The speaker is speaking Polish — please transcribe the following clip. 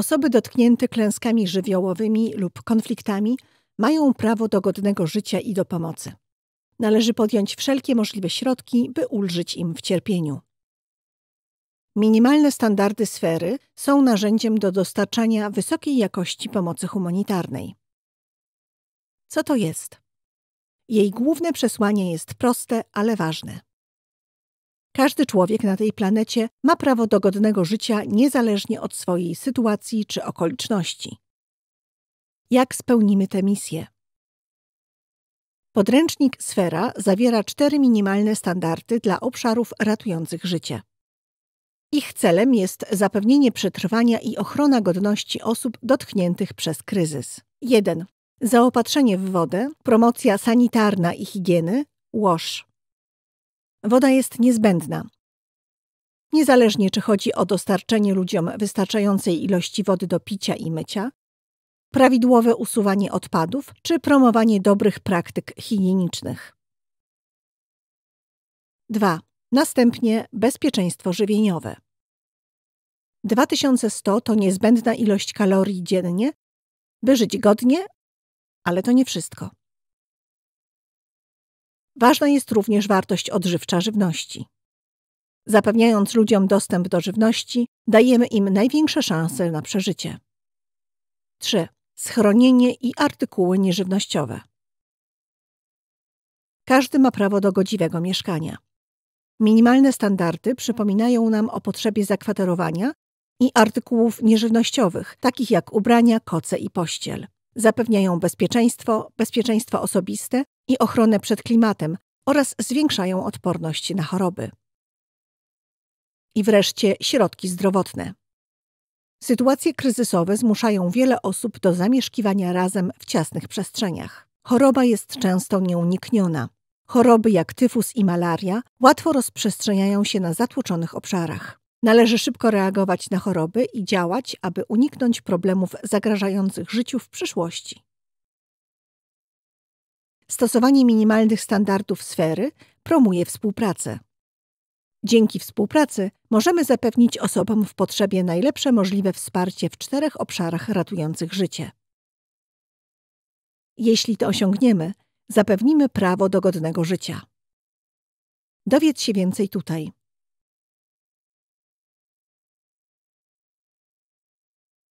Osoby dotknięte klęskami żywiołowymi lub konfliktami mają prawo do godnego życia i do pomocy. Należy podjąć wszelkie możliwe środki, by ulżyć im w cierpieniu. Minimalne standardy sfery są narzędziem do dostarczania wysokiej jakości pomocy humanitarnej. Co to jest? Jej główne przesłanie jest proste, ale ważne. Każdy człowiek na tej planecie ma prawo do godnego życia niezależnie od swojej sytuacji czy okoliczności. Jak spełnimy tę misję? Podręcznik Sfera zawiera cztery minimalne standardy dla obszarów ratujących życie. Ich celem jest zapewnienie przetrwania i ochrona godności osób dotkniętych przez kryzys. 1. Zaopatrzenie w wodę, promocja sanitarna i higieny, wash. Woda jest niezbędna. Niezależnie czy chodzi o dostarczenie ludziom wystarczającej ilości wody do picia i mycia, prawidłowe usuwanie odpadów czy promowanie dobrych praktyk higienicznych. 2. Następnie bezpieczeństwo żywieniowe. 2100 to niezbędna ilość kalorii dziennie, by żyć godnie, ale to nie wszystko. Ważna jest również wartość odżywcza żywności. Zapewniając ludziom dostęp do żywności, dajemy im największe szanse na przeżycie. 3. Schronienie i artykuły nieżywnościowe. Każdy ma prawo do godziwego mieszkania. Minimalne standardy przypominają nam o potrzebie zakwaterowania i artykułów nieżywnościowych, takich jak ubrania, koce i pościel. Zapewniają bezpieczeństwo, bezpieczeństwo osobiste i ochronę przed klimatem oraz zwiększają odporność na choroby. I wreszcie środki zdrowotne. Sytuacje kryzysowe zmuszają wiele osób do zamieszkiwania razem w ciasnych przestrzeniach. Choroba jest często nieunikniona. Choroby jak tyfus i malaria łatwo rozprzestrzeniają się na zatłoczonych obszarach. Należy szybko reagować na choroby i działać, aby uniknąć problemów zagrażających życiu w przyszłości. Stosowanie minimalnych standardów sfery promuje współpracę. Dzięki współpracy możemy zapewnić osobom w potrzebie najlepsze możliwe wsparcie w czterech obszarach ratujących życie. Jeśli to osiągniemy, zapewnimy prawo do godnego życia. Dowiedz się więcej tutaj.